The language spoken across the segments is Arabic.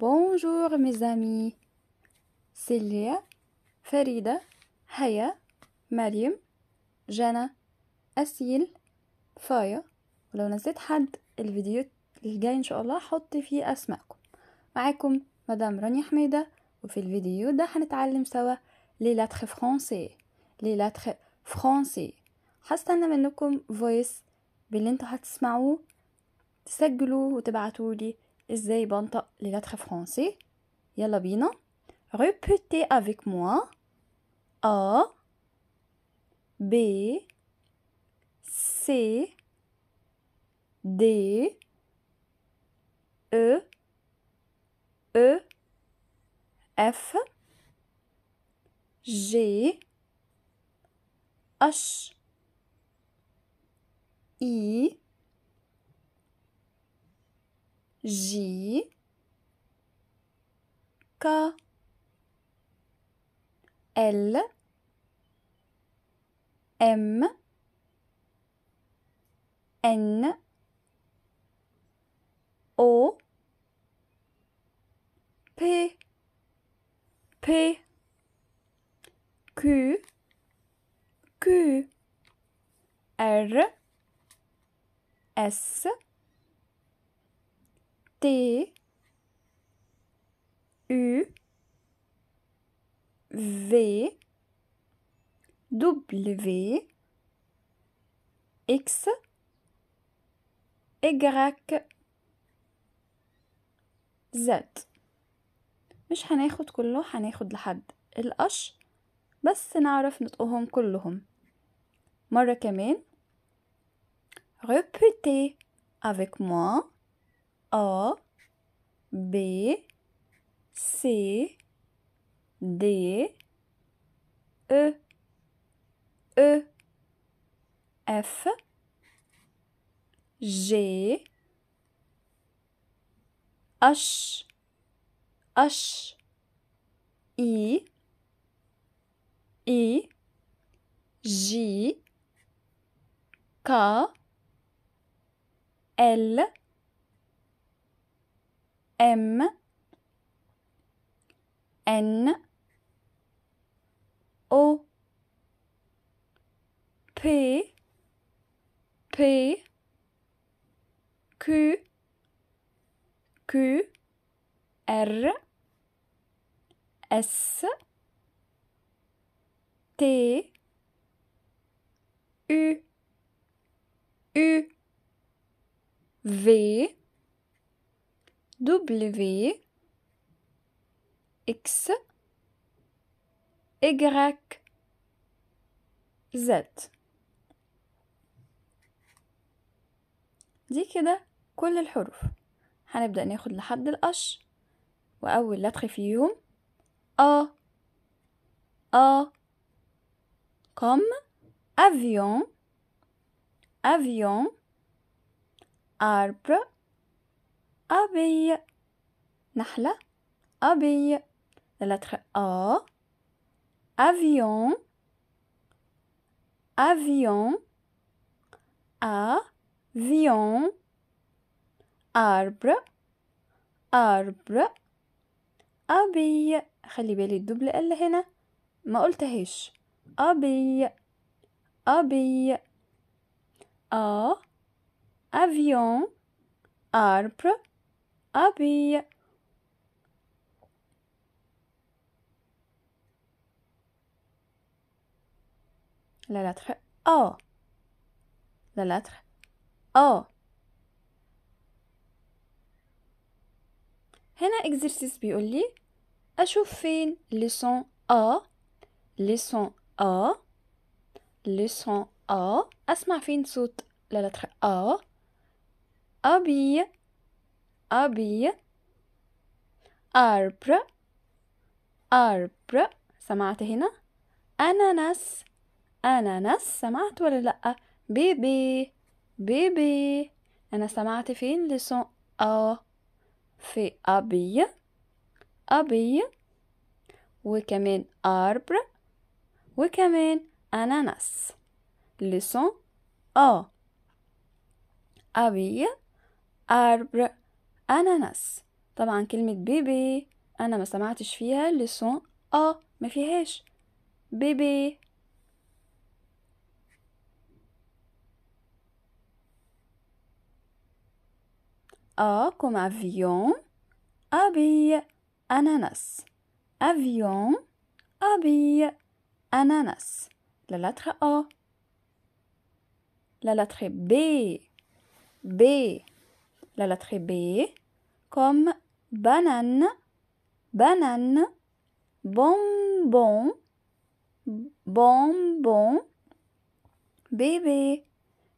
بونجور ميزامي سيليا فريدة هيا مريم جنى أسيل فايا ولو نسيت حد الفيديو الجاي إن شاء الله هحط فيه أسمائكم معاكم مدام رانيا حميدة وفي الفيديو ده هنتعلم سوا لي لاتر فرونسي لي لاتر فرونسي هستنى منكم فويس باللي انتوا هتسمعوه تسجلوه وتبعتولي C'est bon, les lettres français la بينا répétez avec moi A B C D E E F G H I J K L M N O P P Q Q R S T U V W X Y Z مش هناخد كله هناخد لحد القش بس نعرف نطقهم كلهم مرة كمان repetez avec moi a M N O P P Q Q R S T U U V W X Y Z دي كده كل الحروف هنبدأ ناخد لحد القش وأول لدخ فيهم أ أ كم أفيون أفيون أربر أبي نحلة أبي لتر أ أفيون أفيون فيون أربر أربر أبي خلي بالي الدبل ال هنا ما قلتهاش أبي أبي أ أفيون أربر أبي la lettre O. La lettre O. هنا اكزرسيس بيقول لي اشوف فين ليسون ا ليسون ا ليسون ا اسمع فين صوت لا لتر ا ابي أبي أربر أربر سمعت هنا أناناس أناناس سمعت ولا لأ بيبي بيبي أنا سمعت فين لسون أ في أبي أبي وكمان أربر وكمان أناناس لسون أ أبي أربر أناناس طبعا كلمة بيبي أنا ما سمعتش فيها لسون أ آه، ما فيهاش بيبي أ كوم أفيون أبي أناناس أفيون أبي أناناس لا لتر أ لا لتر بي بي لا لتر بي comme banane, banane, bonbon, bonbon, bébé,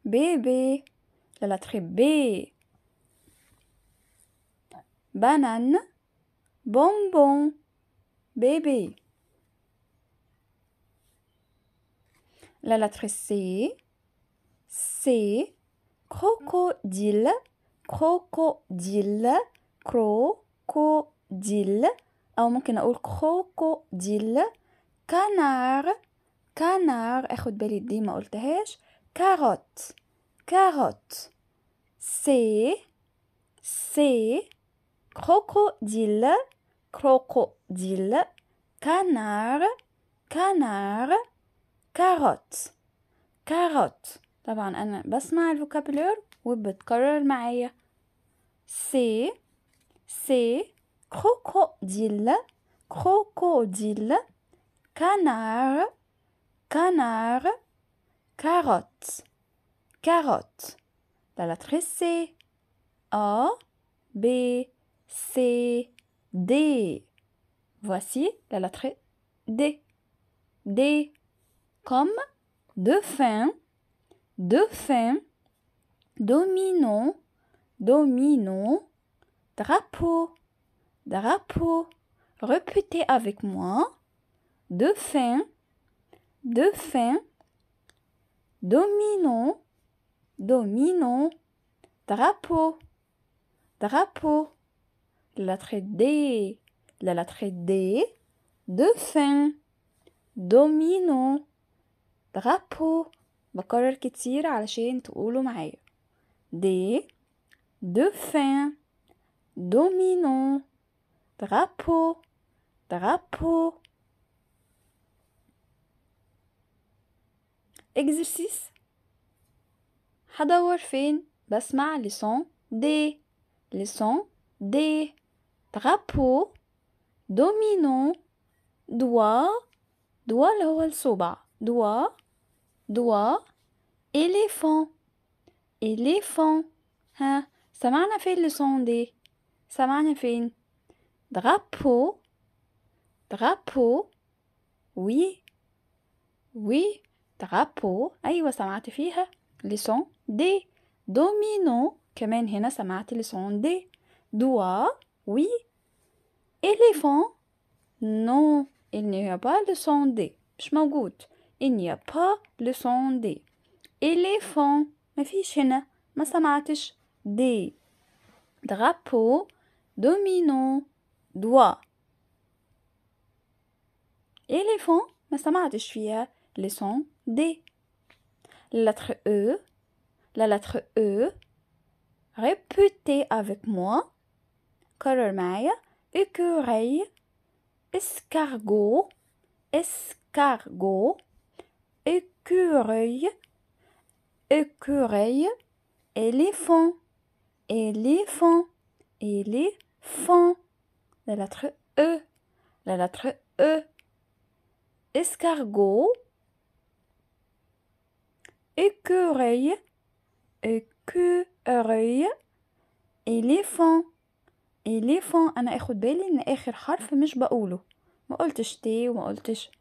bébé, la lettre B. Banane, bonbon, bébé. La lettre C, C, crocodile, crocodile, كروكوديل أو ممكن أقول كروكوديل كانار كانار أخد بالي دي ما قلتهاش كاروت كاروت سي سي كروكوديل كروكوديل كانار كانار كاروت كاروت طبعا أنا بسمع الفوكابلور وبتكرر معايا سي C, crocodile, crocodile, canard, canard, carotte, carotte. La lettre C, A, B, C, D. Voici la lettre D. D comme de fin domino, domino, drapeau, drapeau. Répétez avec moi. de fin de fin Dominon, dominon. Drapeau, drapeau. La lettre D, la lettre D. fin domino drapeau. بكرر كتير علشان تقولوا معايا. D, dauphin dominant, drapeau, drapeau. Exercice. Hadawar fin basma les son, D. Les D. Drapeau, dominant, doigt, doigt اللي soba, الصبع doigt, doigt, éléphant, éléphant. Hein? ça m'a fait le son D. Ça m'a drapeau, drapeau, oui, oui, drapeau. Aïe, ça m'a fait le son D. Domino, que même ici, ça m'a le son D. Doigts. oui. Éléphant, non, il n'y a pas le son D. Je m'en goûte. Il n'y a pas le son D. Éléphant, Mais fille, ici, ma ça D. Drapeau, domino doigt éléphant m'a سمعتش فيها les son D la lettre E la lettre E répétez avec moi color maille. écureuil escargot escargot écureuil écureuil éléphant éléphant éléphant. La lettre E. La lettre E. Escargot. Écureuil. Écureuil. éléphant éléphant انا اخد بالي ان اخر حرف مش بقوله ما قلتش تي وما قلتش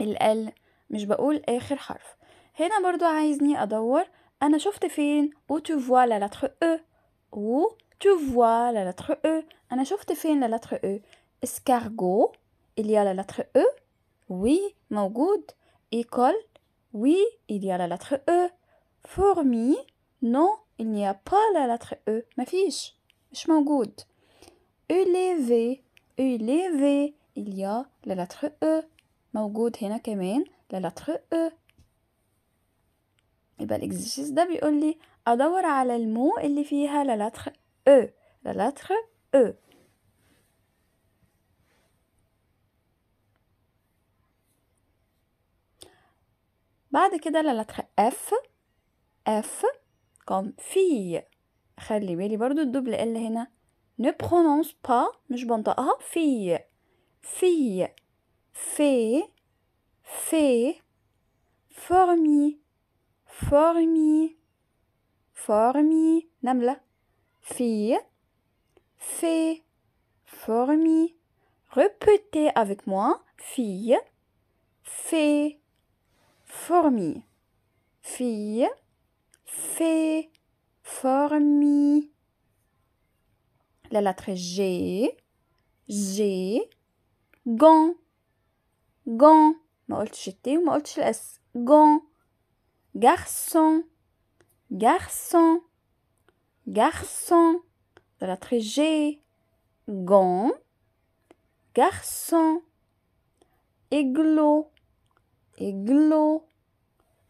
ال مش بقول اخر حرف هنا برضو عايزني ادور انا شفت فين أو تو فوا لا lettre أو. E? Tu vois la lettre E. أنا شفت فين la lettre E. Escargot. Il y a la lettre E. Oui, موجود. École. Oui, il y a la lettre E. Fourmi. Non, il n'y a pas la lettre E. Ma fiche, je m'en goûte. Élevé. Élevé. Il y a la lettre E. موجود هنا كمان la lettre E. يبقى الاكزرسيس ده بيقول لي ادور على المو اللي فيها lettre E. E, la lettre E. بعد كده لا لتر اف اف كوم في خلي بالي برضو الدبل ال هنا ne prononce با مش بنطقها في في في في فورمي فورمي فورمي نملة fille, fée, fourmi. Répétez avec moi, fille, fée, fourmi. Fille, fée, fourmi. La lettre G, G, gant, gant. ما قلتش ou وما gant. Garçon, garçon. garçon de la lettre G, gant, garçon, aiglot, aiglot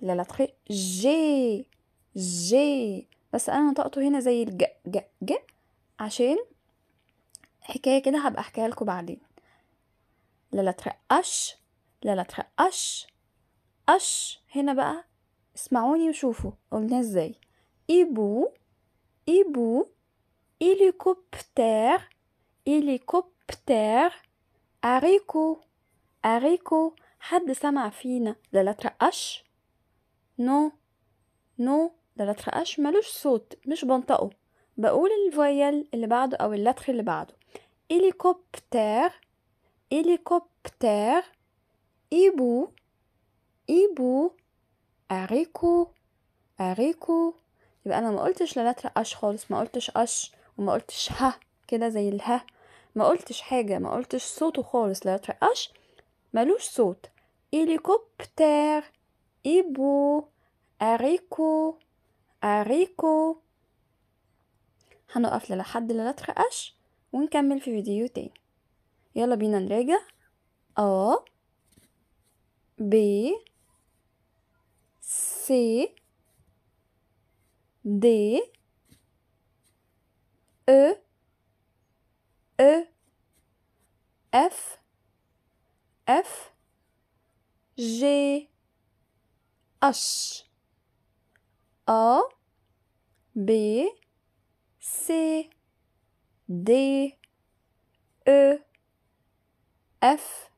de la lettre G, G بس أنا نطقته هنا زي الج ج ج عشان حكاية كده هبقى أحكيها لكم بعدين لا لتر أش لا لتر أش أش هنا بقى اسمعوني وشوفوا قلناها ازاي ايبو hibou, hélicoptère, hélicoptère, haricot, haricot. حد سمع فينا ده لتر اش نو نو ده لتر اش ملوش صوت مش بنطقه بقول الفويل اللي بعده او اللتر اللي بعده هليكوبتر هليكوبتر ايبو ايبو اريكو اريكو يبقى انا ما قلتش لا اش خالص ما قلتش اش وما قلتش ها كده زي الها ما قلتش حاجه ما قلتش صوته خالص لا اش ملوش صوت هليكوبتر ايبو اريكو اريكو هنقف لحد لتر اش ونكمل في فيديو تاني يلا بينا نراجع ا ب سي D E E F F G H A B C D E F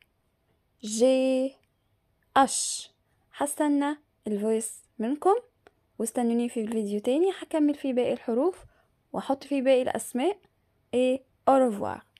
G H حسنا الفويس منكم واستنوني في الفيديو تاني هكمل فيه باقي الحروف واحط فيه باقي الاسماء ايه اورفوار